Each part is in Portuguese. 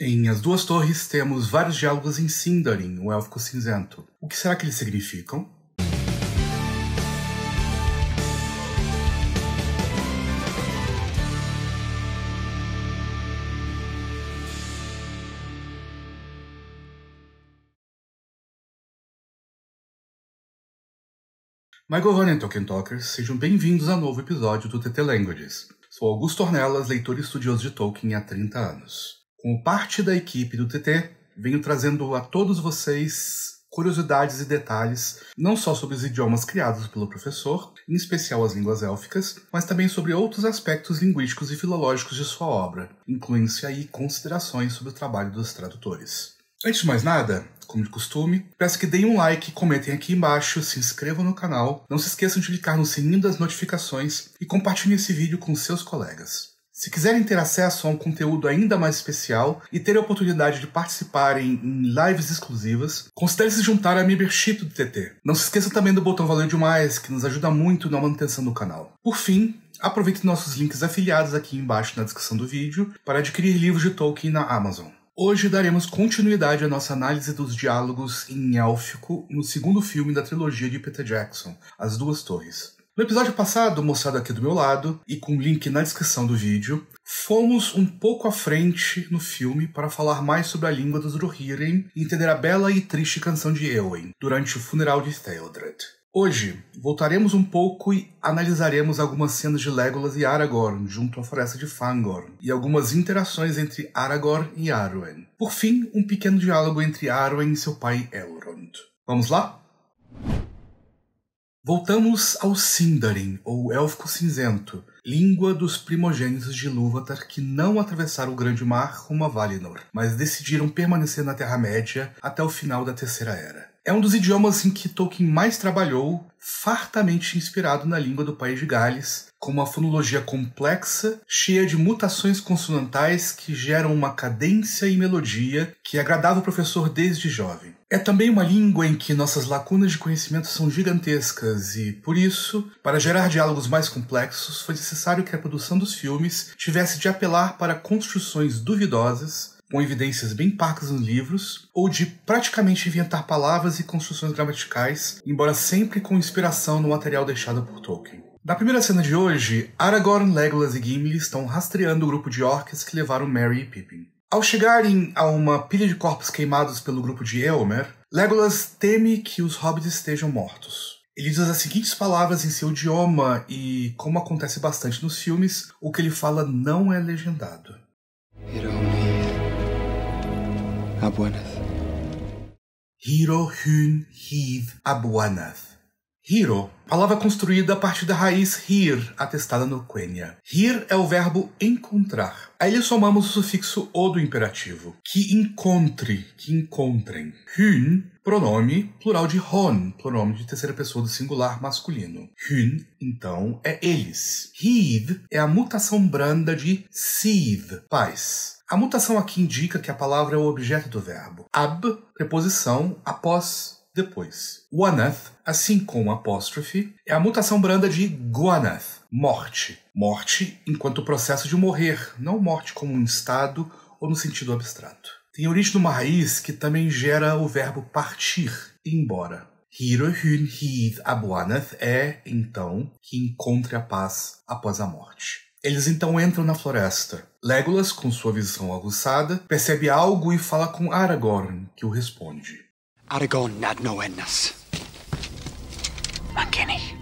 Em As Duas Torres temos vários diálogos em Sindarin, o élfico cinzento. O que será que eles significam? Michael Gohan e Tolkien Talkers, sejam bem-vindos a novo episódio do TT Languages. Sou Augusto Ornelas, leitor e estudioso de Tolkien há 30 anos com parte da equipe do TT, venho trazendo a todos vocês curiosidades e detalhes, não só sobre os idiomas criados pelo professor, em especial as línguas élficas, mas também sobre outros aspectos linguísticos e filológicos de sua obra, incluindo-se aí considerações sobre o trabalho dos tradutores. Antes de mais nada, como de costume, peço que deem um like, comentem aqui embaixo, se inscrevam no canal, não se esqueçam de clicar no sininho das notificações e compartilhem esse vídeo com seus colegas. Se quiserem ter acesso a um conteúdo ainda mais especial e ter a oportunidade de participarem em lives exclusivas, considere se juntar à membership do TT. Não se esqueça também do botão Valeu Demais, que nos ajuda muito na manutenção do canal. Por fim, aproveite nossos links afiliados aqui embaixo na descrição do vídeo para adquirir livros de Tolkien na Amazon. Hoje daremos continuidade à nossa análise dos diálogos em élfico no segundo filme da trilogia de Peter Jackson, As Duas Torres. No episódio passado, mostrado aqui do meu lado e com o link na descrição do vídeo, fomos um pouco à frente no filme para falar mais sobre a língua dos Rohirrim e entender a bela e triste canção de Eowyn durante o funeral de Theodred. Hoje, voltaremos um pouco e analisaremos algumas cenas de Legolas e Aragorn junto à floresta de Fangorn e algumas interações entre Aragorn e Arwen. Por fim, um pequeno diálogo entre Arwen e seu pai Elrond. Vamos lá? Voltamos ao Sindarin, ou Élfico Cinzento, língua dos primogênitos de Ilúvatar que não atravessaram o Grande Mar rumo a Valinor, mas decidiram permanecer na Terra-média até o final da Terceira Era. É um dos idiomas em que Tolkien mais trabalhou, fartamente inspirado na língua do país de Gales, com uma fonologia complexa, cheia de mutações consonantais que geram uma cadência e melodia que agradava o professor desde jovem. É também uma língua em que nossas lacunas de conhecimento são gigantescas e, por isso, para gerar diálogos mais complexos, foi necessário que a produção dos filmes tivesse de apelar para construções duvidosas com evidências bem parcas nos livros, ou de praticamente inventar palavras e construções gramaticais, embora sempre com inspiração no material deixado por Tolkien. Na primeira cena de hoje, Aragorn, Legolas e Gimli estão rastreando o grupo de orcs que levaram Merry e Pippin. Ao chegarem a uma pilha de corpos queimados pelo grupo de Eomer, Legolas teme que os hobbits estejam mortos. Ele diz as seguintes palavras em seu idioma e, como acontece bastante nos filmes, o que ele fala não é legendado. Hirohun Hiv Abuanath. Hiro, palavra construída a partir da raiz hir, atestada no Quenya. Hir é o verbo encontrar. A ele somamos o sufixo o do imperativo. Que encontre, que encontrem. Hun, pronome plural de hon, pronome de terceira pessoa do singular masculino. Hun, então, é eles. hid é a mutação branda de sid paz. A mutação aqui indica que a palavra é o objeto do verbo. Ab, preposição, após depois. Wanath, assim como apóstrofe, é a mutação branda de Guanath, morte. Morte enquanto processo de morrer, não morte como um estado ou no sentido abstrato. Tem origem numa raiz que também gera o verbo partir, embora. Hirohun Hid Abuanath é, então, que encontre a paz após a morte. Eles então entram na floresta. Legolas, com sua visão aguçada, percebe algo e fala com Aragorn, que o responde. Aragorn nad noennas. Mankenich.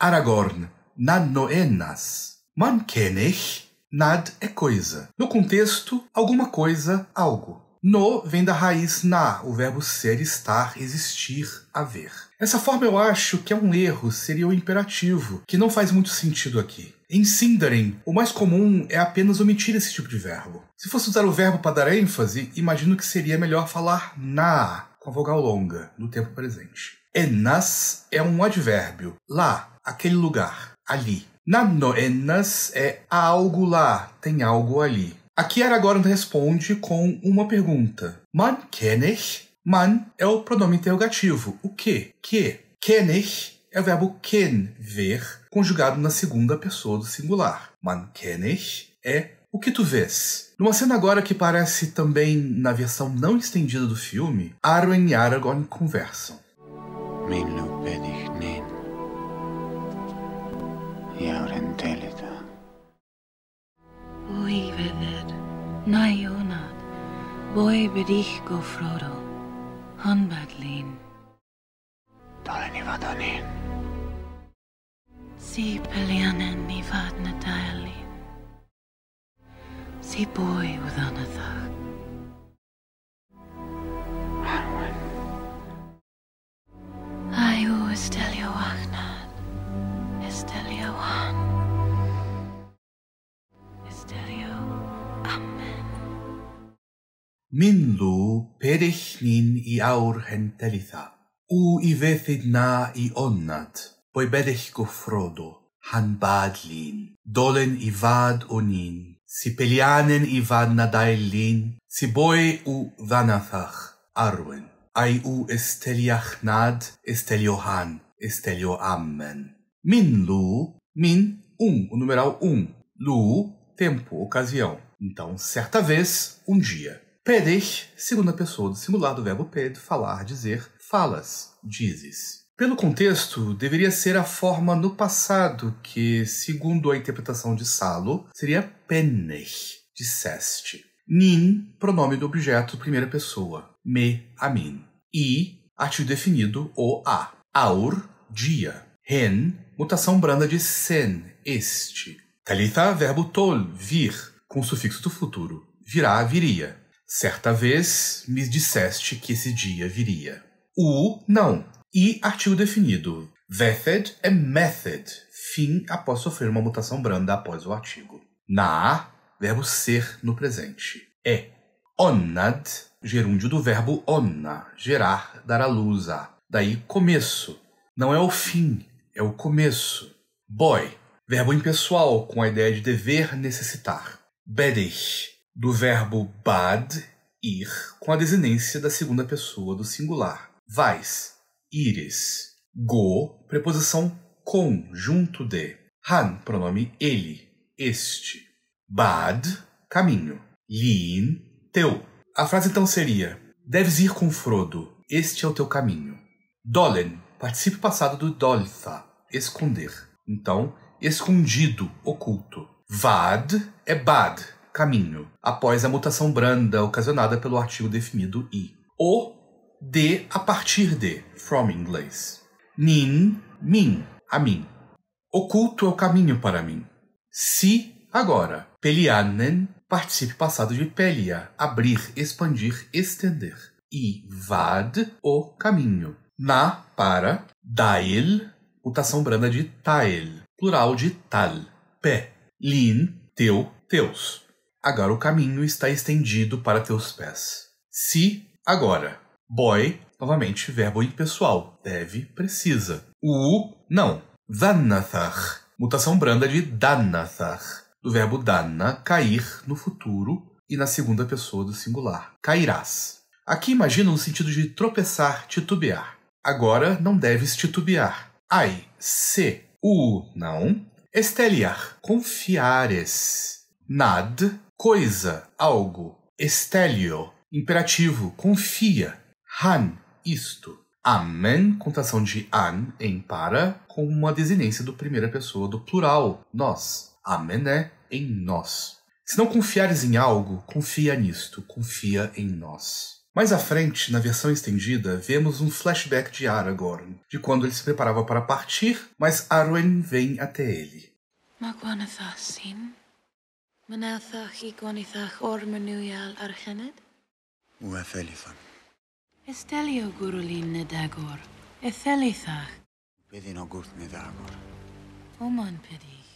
Aragorn nad noennas. Mankenich. Nad é coisa. No contexto, alguma coisa, algo. No vem da raiz na, o verbo ser, estar, existir, haver. Essa forma eu acho que é um erro, seria o imperativo, que não faz muito sentido aqui. Em Sindarin, o mais comum é apenas omitir esse tipo de verbo. Se fosse usar o verbo para dar ênfase, imagino que seria melhor falar na, com a vogal longa, no tempo presente. Enas é um advérbio. Lá, aquele lugar, ali. Na noenas é algo lá, tem algo ali. Aqui Aragorn responde com uma pergunta. Man kenech? Man é o pronome interrogativo. O que? Que? Kenech é o verbo ken, ver, conjugado na segunda pessoa do singular. Man kenech é o que tu vês? Numa cena agora que parece também na versão não estendida do filme, Arwen e Aragorn conversam. Oi, Veded. Nei, Jonad. Boi bedich go Frodo. Hanbadlin. Talani vadanin. Si pelianen ni vadna See boy with another. Ayw Estelio Wachnan. Estelio Wan. Estelio Amen. Minlw perill ni'n i awr hen delitha. Ww i fethyd na i onnad, boi berill gwffrodo, han bad lun, dolen i fad o nin, si peleanen i van nadailin, si boi u vanathach arwen, ai u esteliachnad esteliohan, estelio ammen. Min lu, min, um, o numeral um. Lu, tempo, ocasião. Então, certa vez, um dia. Pedes segunda pessoa do singular do verbo ped, falar, dizer, falas, dizes. Pelo contexto, deveria ser a forma no passado que, segundo a interpretação de Salo, seria penner, disseste. Nin, pronome do objeto primeira pessoa. Me, a mim. I, artigo definido ou a. Aur, dia. Hen, mutação branda de sen, este. Talitha, verbo tol, vir, com sufixo do futuro. Virá, viria. Certa vez me disseste que esse dia viria. U, não. E artigo definido. Vethod é method, fim após sofrer uma mutação branda após o artigo. Na, verbo ser no presente. é Onad, gerúndio do verbo onna, gerar, dar à luz a. Daí começo. Não é o fim, é o começo. Boy, verbo impessoal com a ideia de dever, necessitar. Bedich, do verbo bad, ir, com a desinência da segunda pessoa do singular. Vais, íris. Go, preposição com, junto de. Han, pronome ele, este. Bad, caminho. Lin, teu. A frase então seria: Deves ir com Frodo, este é o teu caminho. Dolen, participe passado do Dolfa esconder. Então, escondido, oculto. Vad é bad, caminho, após a mutação branda ocasionada pelo artigo definido i. O de a partir de, from inglês. Nin, min, a mim. Oculto é o caminho para mim. Si, agora. Pelianen, participe passado de pelia, abrir, expandir, estender. E vad, o caminho. Na, para. Dail, mutação branda de tael, plural de tal. Pé. Lin, teu, teus. Agora o caminho está estendido para teus pés. Si, agora. Boy, novamente, verbo impessoal. Deve, precisa. U, não. Danathar. Mutação branda de danathar. Do verbo dana, cair, no futuro e na segunda pessoa do singular. Cairás. Aqui imagina no sentido de tropeçar, titubear. Agora não deves titubear. Ai, se, u, não. Esteliar, confiares. Nad, coisa, algo. Estelio, imperativo, confia. Han, isto. Amen, contação de an em para, com uma desinência do primeira pessoa do plural, nós. Amen é em nós. Se não confiares em algo, confia nisto, confia em nós. Mais à frente, na versão estendida, vemos um flashback de Aragorn, de quando ele se preparava para partir, mas Arwen vem até ele. Estelio gurulin nedagor, ethelithach. Pedin ogurt nedagor. Oman pedich.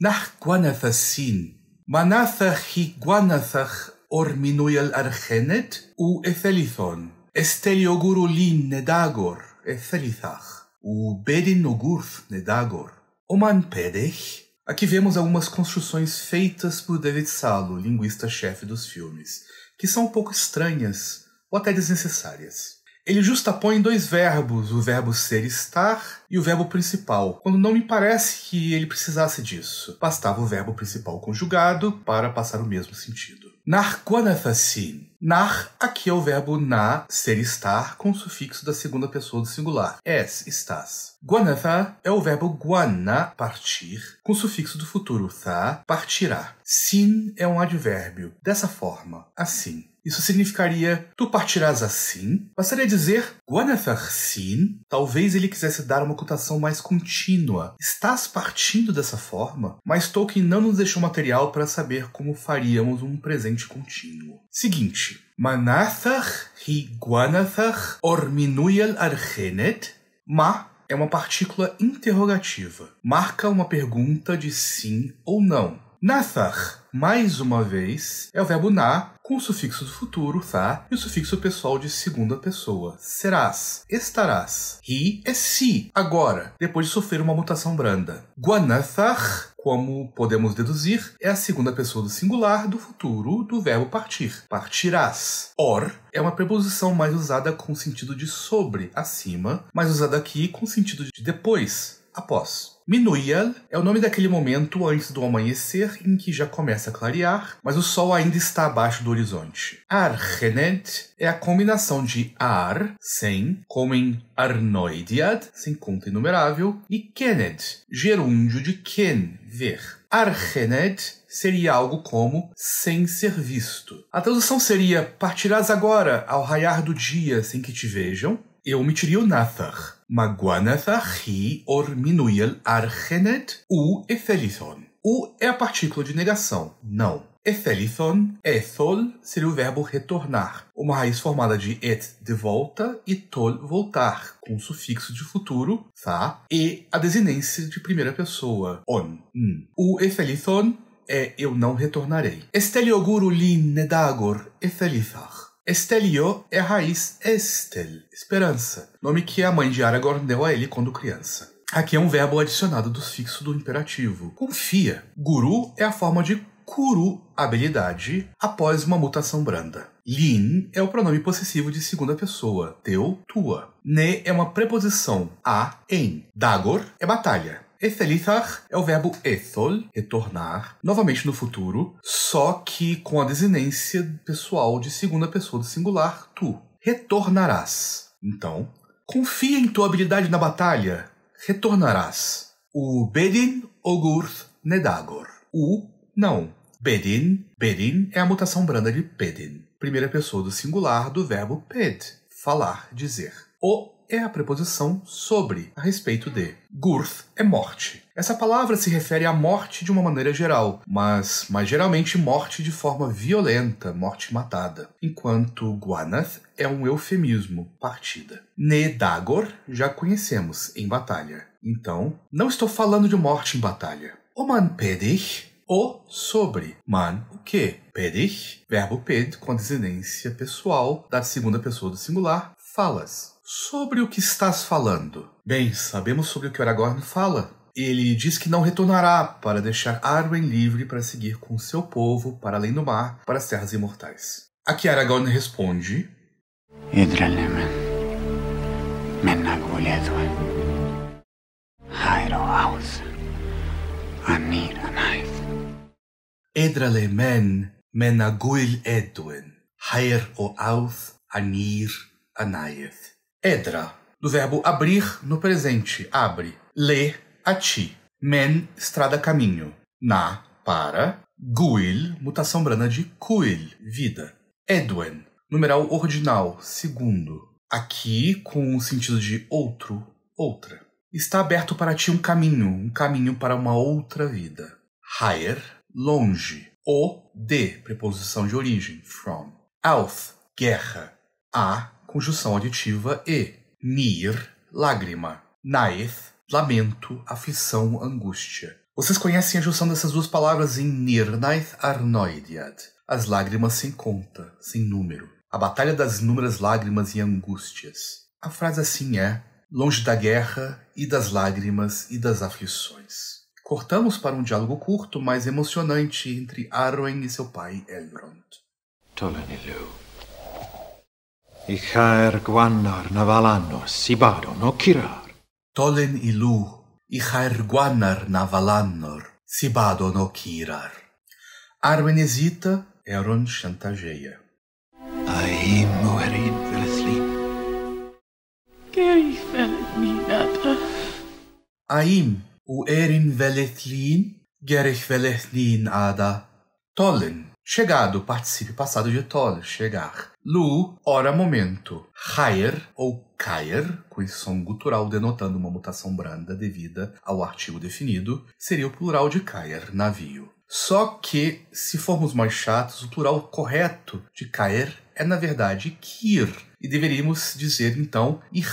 Narquanathasin, manathachi guanathach orminuel argenet u ethelithon. Estelio gurulin nedagor, ethelithach. O bedin ogurt nedagor. Oman pedich. Aqui vemos algumas construções feitas por David Salo, linguista-chefe dos filmes, que são um pouco estranhas ou até desnecessárias. Ele justapõe dois verbos, o verbo ser estar e o verbo principal, quando não me parece que ele precisasse disso. Bastava o verbo principal conjugado para passar o mesmo sentido. Narquanathasin. Nar aqui é o verbo na, ser estar, com o sufixo da segunda pessoa do singular. Es, estás. Guanatha é o verbo guana, partir, com o sufixo do futuro tha, partirá. Sin é um advérbio, dessa forma, assim. Isso significaria tu partirás assim? Passaria a dizer Guanafarsin? Talvez ele quisesse dar uma cotação mais contínua. Estás partindo dessa forma? Mas Tolkien não nos deixou material para saber como faríamos um presente contínuo. Seguinte. Manathar hi Guanathar orminuyal argenet. Ma é uma partícula interrogativa. Marca uma pergunta de sim ou não. Nathar, mais uma vez, é o verbo na com o sufixo do futuro, tá? E o sufixo pessoal de segunda pessoa. Serás, estarás. He é se, agora, depois de sofrer uma mutação branda. Guanathar como podemos deduzir, é a segunda pessoa do singular do futuro do verbo partir. Partirás. Or é uma preposição mais usada com o sentido de sobre, acima, mas usada aqui com o sentido de depois, após. Minuia é o nome daquele momento antes do amanhecer em que já começa a clarear, mas o sol ainda está abaixo do horizonte. Argenet é a combinação de ar, sem, como em arnoidiad, sem conta inumerável, e kened, gerúndio de ken, ver. Arhened seria algo como sem ser visto. A tradução seria partirás agora ao raiar do dia sem que te vejam, يومتشريو ناثخ ماغواناثخ هي أورمينويل أرخنت u إثاليثون O é a partícula de negação, não. Efelithon, ethol, seria o verbo retornar, uma raiz formada de et de volta e tol voltar, com o sufixo de futuro, tá? E a desinência de primeira pessoa, on. Hum. O efelithon é eu não retornarei. Estelioguru lin nedagor efelithach. Estelio é a raiz estel, esperança, nome que a mãe de Aragorn deu a ele quando criança. Aqui é um verbo adicionado do fixo do imperativo. Confia. Guru é a forma de kuru, habilidade, após uma mutação branda. Lin é o pronome possessivo de segunda pessoa, teu, tua. Ne é uma preposição, a, em. Dagor é batalha. Ethelithar é o verbo ethol, retornar, novamente no futuro, só que com a desinência pessoal de segunda pessoa do singular, tu. Retornarás. Então, confia em tua habilidade na batalha. Retornarás. O Bedin Ogurth Nedagor. O não. Bedin. Bedin é a mutação branda de Pedin. Primeira pessoa do singular do verbo ped, falar, dizer. O é a preposição sobre, a respeito de. Gurth é morte. Essa palavra se refere à morte de uma maneira geral, mas mais geralmente morte de forma violenta, morte matada, enquanto Guanath é um eufemismo, partida. Nedagor já conhecemos em batalha. Então, não estou falando de morte em batalha. man pedich o sobre. Man, o que? Pedich, verbo ped com a desinência pessoal da segunda pessoa do singular, falas. Sobre o que estás falando? Bem, sabemos sobre o que Aragorn fala. Ele diz que não retornará para deixar Arwen livre para seguir com seu povo para além do mar, para as terras imortais. A que Aragorn responde: Edralemen menaguil edwen, haer o auth anir anaeth. Edra, do verbo abrir no presente, abre. Le, a ti. Men, estrada, caminho. Na, para. Guil, mutação branda de cuil, vida. Edwen, numeral ordinal, segundo. Aqui com o sentido de outro, outra. Está aberto para ti um caminho, um caminho para uma outra vida. Higher, longe. O, de, preposição de origem, from. Alth, guerra. A, conjunção aditiva e. Nir, lágrima. Naeth, lamento, aflição, angústia. Vocês conhecem a junção dessas duas palavras em naeth Arnoidiad. As lágrimas sem conta, sem número. A batalha das inúmeras lágrimas e angústias. A frase assim é: longe da guerra e das lágrimas e das aflições. Cortamos para um diálogo curto, mas emocionante entre Arwen e seu pai Elrond. Tolanilu. Ichaer gwanar na falanos, sibadon o cirar. Tolen i lw, ichaer gwanar na falanor, sibadon o cirar. Armenesita eron chantageia. Aim muerin velethli. Geri felet minata. Aim u erin velethlin, gerich velethlin ada. Tollen Chegado, participe passado de tol, Chegar. Lu, hora, momento. Higher ou Kair, com esse som gutural denotando uma mutação branda devida ao artigo definido, seria o plural de Kair, navio. Só que, se formos mais chatos, o plural correto de Kair é, na verdade, kir. E deveríamos dizer, então, ir,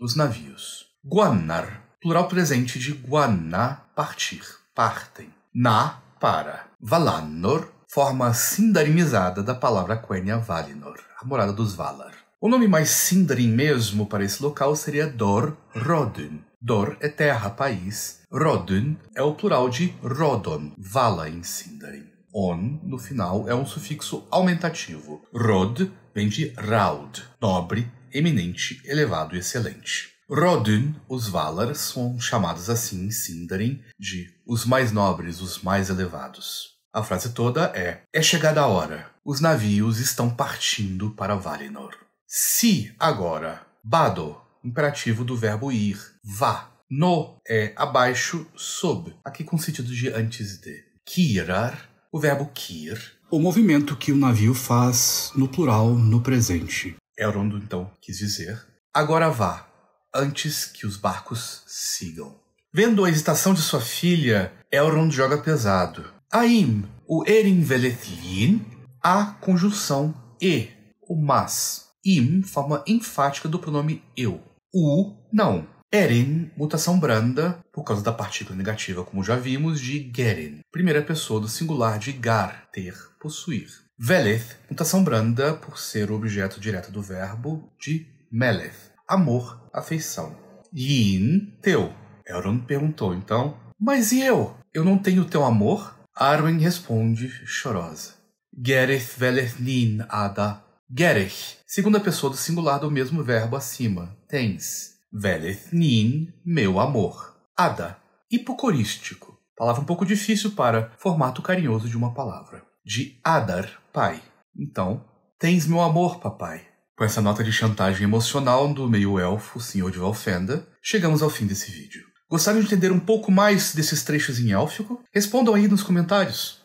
os navios. Guanar, plural presente de guaná, partir, partem. Na, para. Valanor, forma sindarinizada da palavra Quenya Valinor, a morada dos Valar. O nome mais sindarin mesmo para esse local seria Dor Rodun. Dor é terra, país. Rodun é o plural de Rodon, vala em sindarin. On, no final, é um sufixo aumentativo. Rod vem de Raud, nobre, eminente, elevado e excelente. Rodun, os Valar, são chamados assim em Sindarin de os mais nobres, os mais elevados. A frase toda é: É chegada a hora. Os navios estão partindo para Valinor. Se agora, Bado, imperativo do verbo ir, vá. No é abaixo, sob, aqui com sentido de antes de. Kirar, o verbo kir, o movimento que o navio faz no plural no presente. Elrond é então quis dizer: Agora vá, antes que os barcos sigam. Vendo a hesitação de sua filha, Elrond joga pesado. Aim, o erin Erinvelethlin, a conjunção e, o mas. Im, forma enfática do pronome eu. U, não. Erin, mutação branda, por causa da partícula negativa, como já vimos, de gerin. Primeira pessoa do singular de gar, ter, possuir. Veleth, mutação branda, por ser o objeto direto do verbo, de meleth. Amor, afeição. Yin, teu. Euron perguntou, então, mas e eu? Eu não tenho teu amor? Arwen responde, chorosa. Gereth Velernin Ada. Gereth, segunda pessoa do singular do mesmo verbo acima, tens. Velernin, meu amor. Ada, hipocorístico. Palavra um pouco difícil para formato carinhoso de uma palavra. De Adar, pai. Então, tens meu amor, papai. Com essa nota de chantagem emocional do meio-elfo, senhor de Valfenda, chegamos ao fim desse vídeo. Gostaram de entender um pouco mais desses trechos em élfico? Respondam aí nos comentários.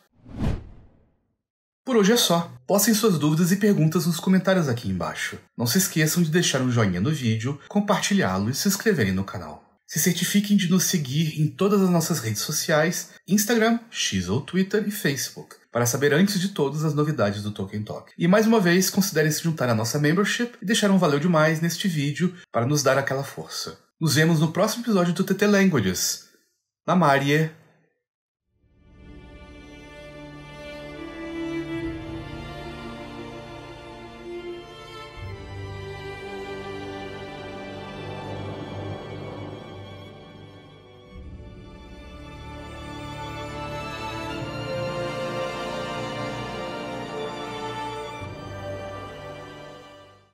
Por hoje é só. Postem suas dúvidas e perguntas nos comentários aqui embaixo. Não se esqueçam de deixar um joinha no vídeo, compartilhá-lo e se inscreverem no canal. Se certifiquem de nos seguir em todas as nossas redes sociais, Instagram, X ou Twitter e Facebook, para saber antes de todas as novidades do Tolkien Talk. E mais uma vez, considerem se juntar à nossa membership e deixar um valeu demais neste vídeo para nos dar aquela força. Nos vemos no próximo episódio do TT Languages. Na